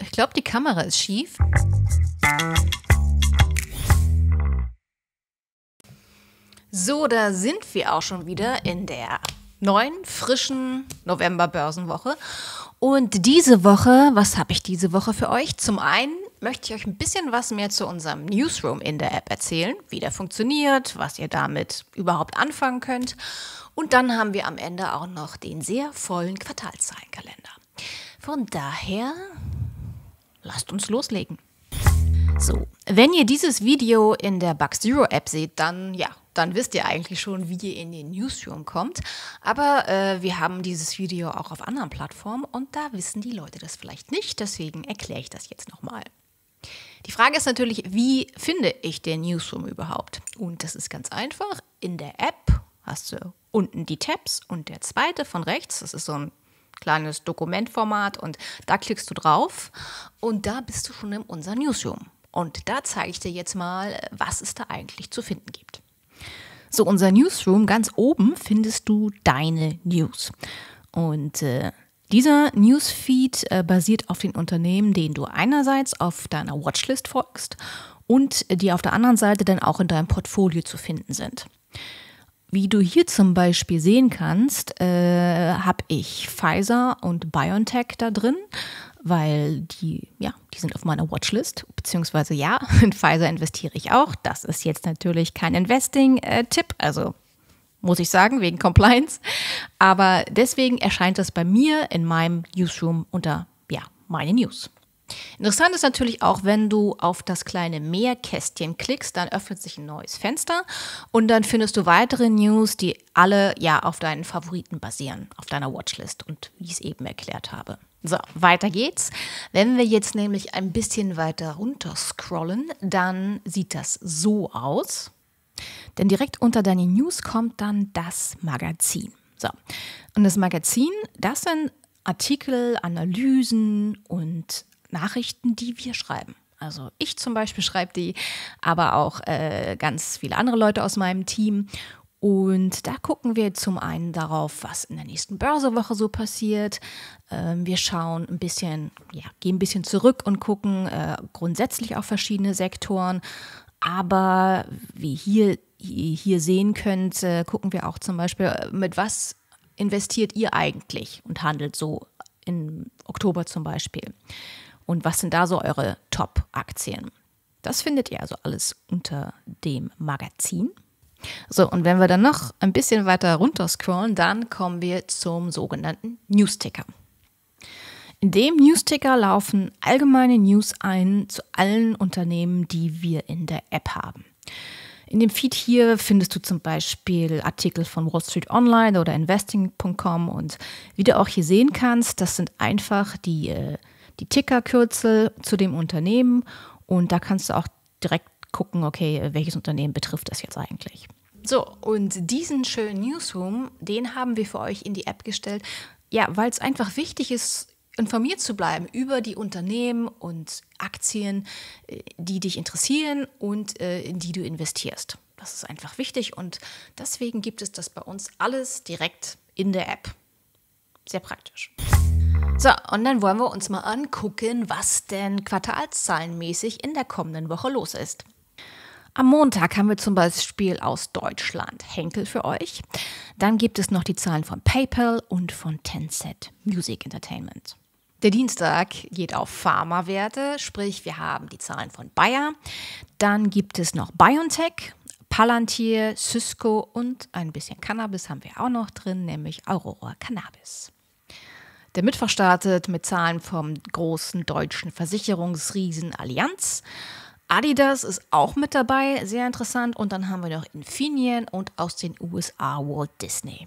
Ich glaube, die Kamera ist schief. So, da sind wir auch schon wieder in der neuen, frischen November-Börsenwoche. Und diese Woche, was habe ich diese Woche für euch? Zum einen möchte ich euch ein bisschen was mehr zu unserem Newsroom in der App erzählen, wie der funktioniert, was ihr damit überhaupt anfangen könnt. Und dann haben wir am Ende auch noch den sehr vollen Quartalszahlenkalender. Von daher, lasst uns loslegen. So, wenn ihr dieses Video in der Bug Zero App seht, dann ja, dann wisst ihr eigentlich schon, wie ihr in den Newsroom kommt. Aber äh, wir haben dieses Video auch auf anderen Plattformen und da wissen die Leute das vielleicht nicht. Deswegen erkläre ich das jetzt nochmal. Die Frage ist natürlich, wie finde ich den Newsroom überhaupt? Und das ist ganz einfach. In der App hast du unten die Tabs und der zweite von rechts, das ist so ein kleines Dokumentformat und da klickst du drauf und da bist du schon in unserem Newsroom. Und da zeige ich dir jetzt mal, was es da eigentlich zu finden gibt. So, unser Newsroom, ganz oben findest du deine News. Und äh, dieser Newsfeed äh, basiert auf den Unternehmen, denen du einerseits auf deiner Watchlist folgst und äh, die auf der anderen Seite dann auch in deinem Portfolio zu finden sind. Wie du hier zum Beispiel sehen kannst, äh, habe ich Pfizer und BioNTech da drin, weil die, ja, die sind auf meiner Watchlist, beziehungsweise ja, in Pfizer investiere ich auch. Das ist jetzt natürlich kein Investing-Tipp, also muss ich sagen, wegen Compliance. Aber deswegen erscheint das bei mir in meinem Newsroom unter, ja, meine News. Interessant ist natürlich auch, wenn du auf das kleine Mehrkästchen klickst, dann öffnet sich ein neues Fenster und dann findest du weitere News, die alle ja auf deinen Favoriten basieren, auf deiner Watchlist und wie ich es eben erklärt habe. So, weiter geht's. Wenn wir jetzt nämlich ein bisschen weiter runter scrollen, dann sieht das so aus. Denn direkt unter deine News kommt dann das Magazin. So, und das Magazin, das sind Artikel, Analysen und Nachrichten, die wir schreiben. Also ich zum Beispiel schreibe die, aber auch äh, ganz viele andere Leute aus meinem Team. Und da gucken wir zum einen darauf, was in der nächsten Börsewoche so passiert. Ähm, wir schauen ein bisschen, ja, gehen ein bisschen zurück und gucken äh, grundsätzlich auf verschiedene Sektoren. Aber wie hier, hier sehen könnt, äh, gucken wir auch zum Beispiel, äh, mit was investiert ihr eigentlich und handelt so im Oktober zum Beispiel. Und was sind da so eure Top-Aktien? Das findet ihr also alles unter dem Magazin. So, und wenn wir dann noch ein bisschen weiter runter scrollen, dann kommen wir zum sogenannten Newsticker. In dem Newsticker laufen allgemeine News ein zu allen Unternehmen, die wir in der App haben. In dem Feed hier findest du zum Beispiel Artikel von Wall Street Online oder investing.com und wie du auch hier sehen kannst, das sind einfach die, äh, die Tickerkürzel zu dem Unternehmen und da kannst du auch direkt gucken, okay, welches Unternehmen betrifft das jetzt eigentlich. So, und diesen schönen Newsroom, den haben wir für euch in die App gestellt. Ja, weil es einfach wichtig ist, informiert zu bleiben über die Unternehmen und Aktien, äh, die dich interessieren und äh, in die du investierst. Das ist einfach wichtig und deswegen gibt es das bei uns alles direkt in der App. Sehr praktisch. So, und dann wollen wir uns mal angucken, was denn quartalszahlenmäßig in der kommenden Woche los ist. Am Montag haben wir zum Beispiel aus Deutschland Henkel für euch. Dann gibt es noch die Zahlen von PayPal und von Tencent Music Entertainment. Der Dienstag geht auf Pharmawerte, sprich wir haben die Zahlen von Bayer. Dann gibt es noch BioNTech, Palantir, Cisco und ein bisschen Cannabis haben wir auch noch drin, nämlich Aurora Cannabis. Der Mittwoch startet mit Zahlen vom großen deutschen Versicherungsriesen Allianz. Adidas ist auch mit dabei, sehr interessant. Und dann haben wir noch Infineon und aus den USA Walt Disney.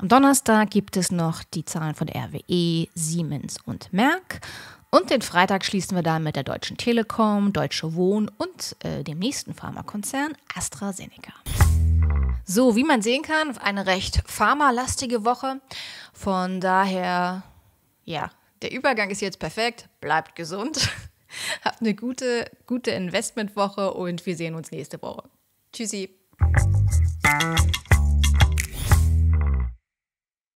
Am Donnerstag gibt es noch die Zahlen von RWE, Siemens und Merck. Und den Freitag schließen wir dann mit der Deutschen Telekom, Deutsche Wohn und äh, dem nächsten Pharmakonzern AstraZeneca. So, wie man sehen kann, eine recht pharmalastige Woche. Von daher, ja, der Übergang ist jetzt perfekt. Bleibt gesund. Habt eine gute, gute Investmentwoche und wir sehen uns nächste Woche. Tschüssi.